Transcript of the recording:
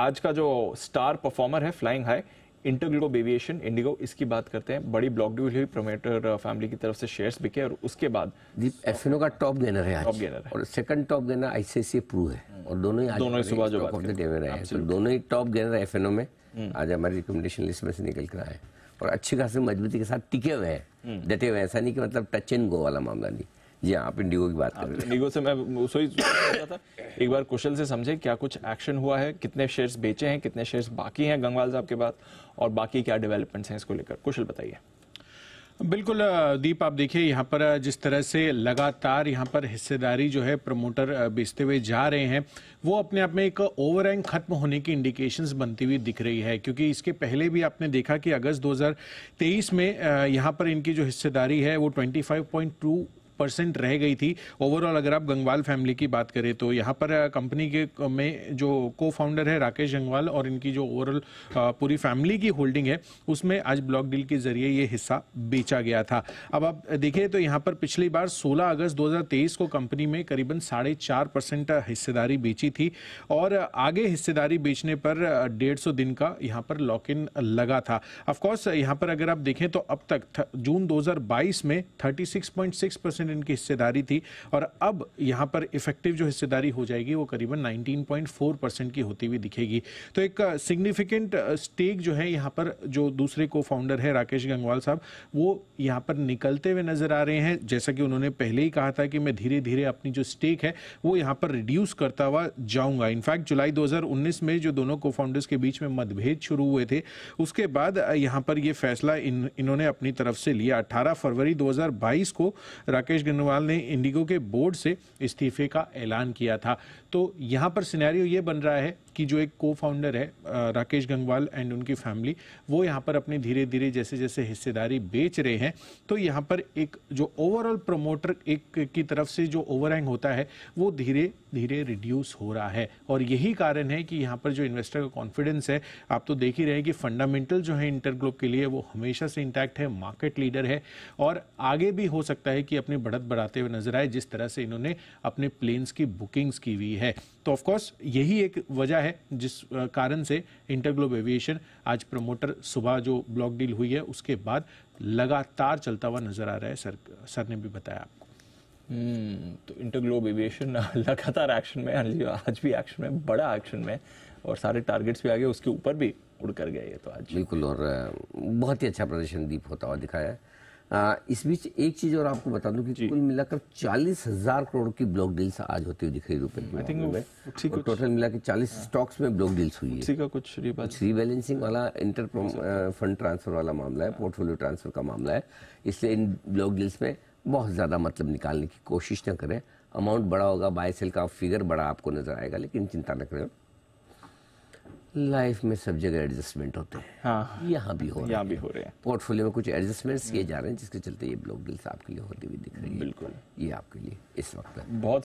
आज का जो स्टार परफॉर्मर है flying high InterGlobe Aviation IndiGo इसकी बात करते हैं बड़ी ब्लॉक डील हुई प्रोमेटर फैमिली uh, की तरफ से शेयर्स बिके और उसके बाद दीप एफ का टॉप गेनर है टॉप गेनर है और second top gainer ICICI Pru है हम्म। और दोनों ही दोनों ही सुबह जो बात है तो दोनों ही टॉप गेनर एफ में हम्म। आज हमारी रिकमेंडेशन लिस्ट में से निकल कर आए और अच्छी खासी मजबूती के साथ टिके हुए हैं हम्म। डटे हुए ऐसा नहीं कि मतलब टच एंड गो वाला मामला नहीं जी हाँ, आप इंडिगो की बात कर रहे इंडिगो से मैं वही था एक बार कुशल से समझे क्या कुछ एक्शन हुआ है कितने शेयर्स बेचे हैं कितने शेयर्स बाकी हैं गंगवाल साहब के बाद और बाकी क्या डेवलपमेंट्स हैं इसको लेकर कुशल बताइए बिल्कुल दीप आप देखिए यहाँ पर जिस तरह से लगातार यहाँ पर हिस्सेदारी जो है प्रमोटर बेचते हुए जा रहे हैं वो अपने आप में एक ओवरहैंग खत्म होने की इंडिकेशंस बनती हुई दिख रही है क्योंकि इसके पहले भी आपने देखा कि अगस्त 2023 में यहाँ पर इनकी जो हिस्सेदारी है वो 25.2 परसेंट रह गई थी ओवरऑल अगर आप गंगवाल फैमिली की बात करें तो यहाँ पर कंपनी के में जो को फाउंडर है राकेश गंगवाल और इनकी जो ओवरऑल पूरी फैमिली की होल्डिंग है उसमें आज ब्लॉक डील के जरिए ये हिस्सा बेचा गया था अब आप देखिए तो यहाँ पर पिछली बार सोलह अगस्त दो को कंपनी में करीबन साढ़े चार परसेंट हिस्सेदारी बेची थी और आगे हिस्सेदारी बेचने पर डेढ़ सौ दिन का यहाँ पर लॉक इन लगा था अफकोर्स यहाँ पर अगर आप देखें तो अब तक जून 2022 में 36.6 परसेंट इनकी हिस्सेदारी थी और अब यहाँ पर इफेक्टिव जो हिस्सेदारी हो जाएगी वो करीबन 19.4 परसेंट की होती हुई दिखेगी तो एक सिग्निफिकेंट स्टेक जो है यहाँ पर जो दूसरे को फाउंडर है राकेश गंगवाल साहब वो यहाँ पर निकलते हुए नजर आ रहे हैं जैसा कि उन्होंने पहले ही कहा था कि मैं धीरे धीरे अपनी जो स्टेक है वो यहाँ पर रिड्यूस करता हुआ जाऊंगा इनफैक्ट जुलाई 2019 में जो दोनों को फाउंडर्स के बीच में मतभेद शुरू हुए थे उसके बाद यहाँ पर यह फैसला इन इन्होंने अपनी तरफ से लिया अठारह फरवरी 2022 को राकेश सुरेश गंगवाल ने इंडिगो के बोर्ड से इस्तीफे का ऐलान किया था तो यहाँ पर सिनेरियो ये बन रहा है की जो एक को फाउंडर है राकेश गंगवाल एंड उनकी फैमिली वो यहाँ पर अपने धीरे धीरे जैसे जैसे हिस्सेदारी बेच रहे हैं तो यहाँ पर एक जो ओवरऑल प्रमोटर एक की तरफ से जो ओवरहैंग होता है वो धीरे धीरे रिड्यूस हो रहा है और यही कारण है कि यहाँ पर जो इन्वेस्टर का कॉन्फिडेंस है आप तो देख ही रहे कि फंडामेंटल जो है इंटरग्लोब के लिए वो हमेशा से इंटैक्ट है मार्केट लीडर है और आगे भी हो सकता है कि अपनी बढ़त बढ़ाते हुए नजर आए जिस तरह से इन्होंने अपने प्लेन्स की बुकिंग्स की हुई है तो ऑफकोर्स यही एक वजह है जिस कारण से इंटरग्लोब एविएशन आज प्रमोटर सुबह जो ब्लॉक डील हुई है उसके बाद लगातार चलता हुआ नजर आ रहा है सर सर ने भी बताया आपको हम्म, तो इंटरग्लोब एविएशन लगातार एक्शन में हाँ आज भी एक्शन में बड़ा एक्शन में और सारे टारगेट्स भी आ गए उसके ऊपर भी उड़ कर गए ये तो आज बिल्कुल और बहुत ही अच्छा प्रदर्शन दीप होता हुआ दिखाया है इस बीच एक चीज और आपको बता दूं कि कुल मिलाकर चालीस हजार करोड़ की ब्लॉक डील्स आज होती हुई दिख रही रुपए टोटल मिला के चालीस स्टॉक्स में ब्लॉक डील्स हुई है कुछ रीबैलेंसिंग वाला इंटर फंड ट्रांसफर वाला मामला है पोर्टफोलियो ट्रांसफर का मामला है इसलिए इन ब्लॉक डील्स में बहुत ज्यादा मतलब निकालने की कोशिश ना करें अमाउंट बड़ा होगा बाय सेल का फिगर बड़ा आपको नजर आएगा लेकिन चिंता न करें लाइफ में सब जगह एडजस्टमेंट होते हैं हाँ, यहाँ भी हो रहे हैं भी हो रहे हैं पोर्टफोलियो में कुछ एडजस्टमेंट्स किए जा रहे हैं जिसके चलते ये ब्लॉक बिल्स आपके लिए होती हुई दिख रही है बिल्कुल ये आपके लिए इस वक्त बहुत